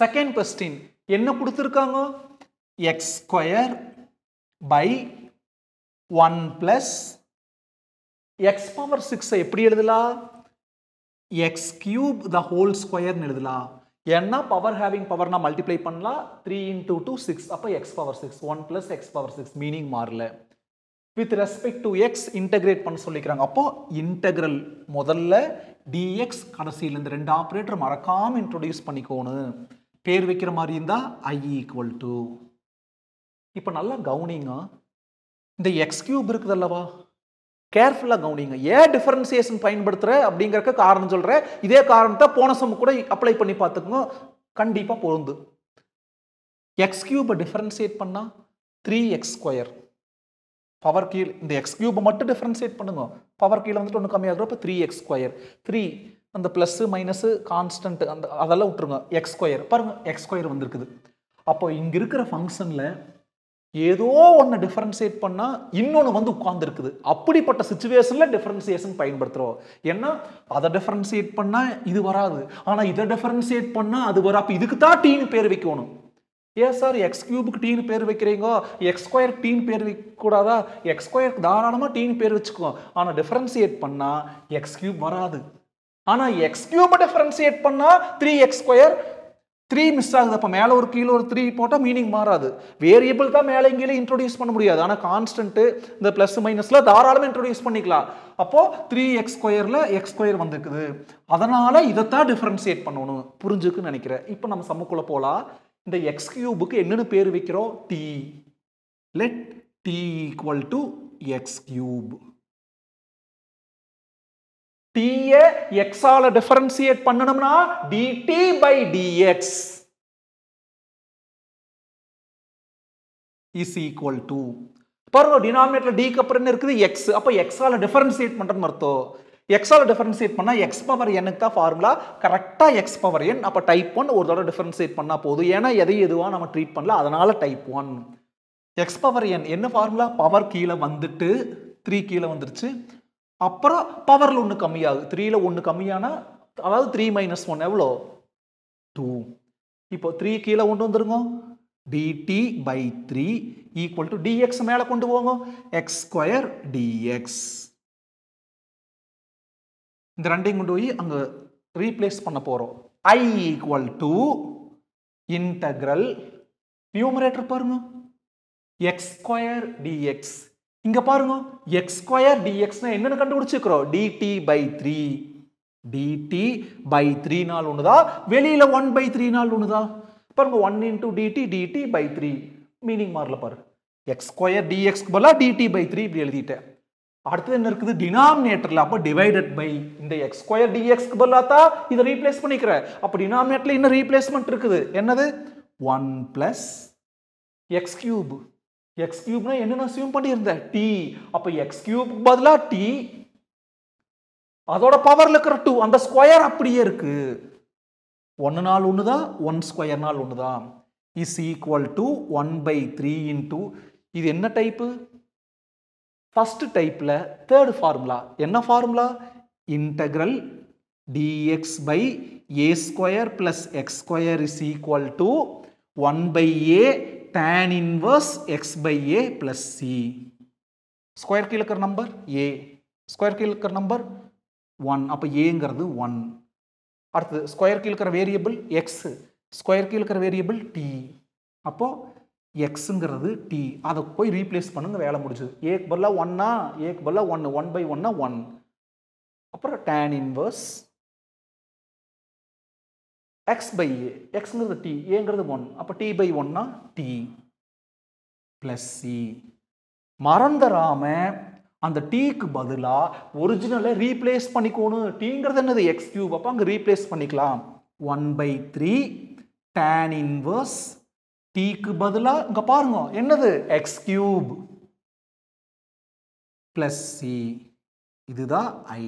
Second question என்ன கொடுத்துருக்காங்க x square by one plus x power சிக்ஸை எப்படி எழுதலாம் எக்ஸ் கியூப் த ஹோல் ஸ்கொயர்னு எழுதலாம் ஏன்னா பவர் ஹேவிங் பவர்னா மல்டிப்ளை பண்ணலாம் த்ரீ இன்டூ டூ சிக்ஸ் அப்போ x power six one plus x power six meaning மாறல with respect to x integrate பண்ண சொல்லிக்கிறாங்க அப்போ இன்டெக்ரல் முதல்ல டிஎக்ஸ் கடைசியில் இந்த ரெண்டு ஆப்ரேட்டர் மறக்காமல் இன்ட்ரொடியூஸ் பண்ணிக்கோணும் பேர் வைக்கிற மாதிரி இருந்தால் ஐ ஈக்குவல் டு இப்போ நல்லா கவுனிங்க இந்த எக்ஸ் கியூப் இருக்குது அல்லவா கேர்ஃபுல்லாக கவுனிங்க ஏன் டிஃபரன்சியேஷன் பயன்படுத்துகிற அப்படிங்கிறக்க காரணம் சொல்கிறேன் இதே காரணத்தை போன சம் கூட அப்ளை பண்ணி பார்த்துக்கோங்க கண்டிப்பாக பொருந்து எக்ஸ் கியூபை டிஃபரன்சியேட் பண்ணால் த்ரீ எக்ஸ் ஸ்கொயர் பவர் கீழ் இந்த எக்ஸ் கியூபை மட்டும் டிஃபரன்சியேட் பண்ணுங்க பவர் கீழே வந்துட்டு ஒன்று கம்மியாக இருக்கிறப்ப த்ரீ எக்ஸ் ஸ்கொயர் த்ரீ அந்த ப்ளஸ்ஸு மைனஸு கான்ஸ்டன்ட் அந்த அதெல்லாம் விட்டுருங்க எக்ஸ் ஸ்கொயர் பாருங்கள் எக்ஸ் ஸ்கொயர் வந்திருக்குது அப்போ இங்கே இருக்கிற ஃபங்க்ஷனில் ஏதோ ஒன்று டிஃபரன்சியேட் பண்ணால் இன்னொன்று வந்து உட்காந்துருக்குது அப்படிப்பட்ட சுச்சுவேஷனில் டிஃபரன்சியேஷன் பயன்படுத்துகிறோம் ஏன்னா அதை டிஃபரன்சியேட் பண்ணால் இது வராது ஆனால் இதை டிஃபரன்சியேட் பண்ணால் அது வரும் அப்போ இதுக்கு தான் டீன்னு பேர் வைக்கணும் ஏன் சார் எக்ஸ் கியூபுக்கு டீன் பேர் வைக்கிறீங்க எக்ஸ் ஸ்கொயர் டீன் பேர் வைக்கக்கூடாதா எக்ஸ் ஸ்கொயருக்கு தாராளமாக டீன் பேர் வச்சுக்குவோம் ஆனால் டிஃபரன்சியேட் பண்ணால் எக்ஸ் கியூப் வராது ஆனால் எக்ஸ் கியூப டிஃபரன்சியேட் பண்ணால் three x square three miss ஆகுது அப்போ மேலே ஒரு கீழே ஒரு த்ரீ போட்டால் மீனிங் மாறாது வேரியபிள் தான் மேலே இங்கேயே இன்ட்ரொடியூஸ் பண்ண முடியாது ஆனால் கான்ஸ்டன்ட்டு இந்த ப்ளஸ் மைனஸில் தாராளமாக இன்ட்ரொடியூஸ் பண்ணிக்கலாம் அப்போது த்ரீ எக்ஸ் ஸ்கொயரில் எக்ஸ் ஸ்கொயர் வந்துருக்குது அதனால் இதைத்தான் டிஃப்ரென்சியேட் பண்ணணும் புரிஞ்சுக்குன்னு நினைக்கிறேன் இப்போ நம்ம சமக்குள்ளே போகலாம் இந்த எக்ஸ் கியூபுக்கு என்னென்னு பேர் வைக்கிறோம் t let t equal to x cube எக்ஸால டிஃபரன்சியேட் பண்ணணும்னா dt by dx is equal to பாருங்க டினாமினேட்டர் டிக்கு அப்புறம் என்ன இருக்குது எக்ஸ் அப்போ எக்ஸால டிஃபரன்சியேட் பண்ணுறன்னு அர்த்தம் எக்ஸால் டிஃபரன்சியேட் பண்ணால் எக்ஸ் பவர் எனக்கு தான் ஃபார்முலா கரெக்டாக எக்ஸ் பவர் என் அப்போ டைப் ஒன் ஒரு தடவை டிஃபரன்சியேட் பண்ணால் போதும் ஏன்னா எதையும் எதுவாக நம்ம ட்ரீட் பண்ணல அதனால் type one x power n என்ன ஃபார்முலா பவர் கீழே வந்துட்டு த்ரீ கீழே வந்துருச்சு அப்புறம் பவரில் ஒன்று கம்மியாகுது த்ரீயில் ஒன்று கம்மியானா அதாவது த்ரீ மைனஸ் ஒன் எவ்வளோ டூ இப்போ த்ரீ கீழே கொண்டு வந்துருங்க d t by three equal to d x மேலே கொண்டு போங்க எக்ஸ் ஸ்கொயர் டிஎக்ஸ் இந்த ரெண்டையும் கொண்டு போய் அங்கே ரீப்ளேஸ் பண்ண போகிறோம் I equal to integral numerator பாருங்க எக்ஸ் ஸ்கொயர் டிஎக்ஸ் இங்கே பாருங்க எக்ஸ் ஸ்கொயர் டிஎக்ஸ்னா என்னென்னு கண்டுபிடிச்சிக்கிறோம் d t by three d t by three நாள் ஒன்றுதா வெளியில் ஒன் பை த்ரீ நாள் ஒன்றுதா பாருங்க one into d t d t by three meaning மாறல பாரு எக்ஸ் ஸ்கொயர் டிஎக்ஸ்க்கு பதிலாக டிடி பை த்ரீ இப்படி எழுதிட்டேன் அடுத்தது என்ன இருக்குது டினாமினேட்டர்ல அப்போ டிவைடட் பை இந்த எக்ஸ் ஸ்கொயர் டிஎக்ஸ்க்கு பதிலாக தான் இதை ரீப்ளேஸ் பண்ணிக்கிறேன் அப்போ டினாமினேட்டரில் இன்னும் ரீப்ளேஸ்மெண்ட் இருக்குது என்னது one plus x cube x கியூப்னா என்னென்ன அசியூம் பண்ணியிருந்தேன் டி அப்போ எக்ஸ் கியூப் பதிலாக டி அதோட பவரில் இருக்கிற டூ அந்த ஸ்கொயர் அப்படியே இருக்கு ஒன்று நாள் ஒன்று தான் ஒன் ஸ்கொயர் நாள் ஒன்று தான் is equal to one by three into இது என்ன டைப்பு ஃபஸ்ட்டு டைப்பில் தேர்டு ஃபார்முலா என்ன formula integral d x by a square plus x square is equal to ஒன் பை ஏ tan inverse x by a plus c. Square கீழே இருக்கிற number ஏ square கீழே இருக்கிற நம்பர் ஒன் அப்போ ஏங்கிறது ஒன் அடுத்தது ஸ்கொயர் கீழே இருக்கிற வேரியபிள் எக்ஸ் ஸ்கொயர் கீழே இருக்கிற வேரியபிள் டி அப்போது எக்ஸுங்கிறது டி அதை போய் ரீப்ளேஸ் பண்ணுங்க வேலை முடிச்சுது ஏக்கு பதிலாக ஒன்னா ஏக்கு பதிலாக ஒன்று ஒன் பை ஒன்னா ஒன் அப்புறம் tan inverse x by a எக்ஸுங்கிறது டி ஏங்கிறது ஒன் அப்போ டி பை ஒன்னா டி ப்ளஸ் சி மறந்துடாம அந்த டீக்கு பதிலாக ஒரிஜினலை ரீப்ளேஸ் பண்ணிக்கணும் டீங்கிறது என்னது எக்ஸ் கியூப் அப்போ அங்கே ரீப்ளேஸ் பண்ணிக்கலாம் one by three tan inverse டீக்கு பதிலாக இங்கே பாருங்க என்னது எக்ஸ் கியூப் ப்ளஸ் சி இதுதான் ஐ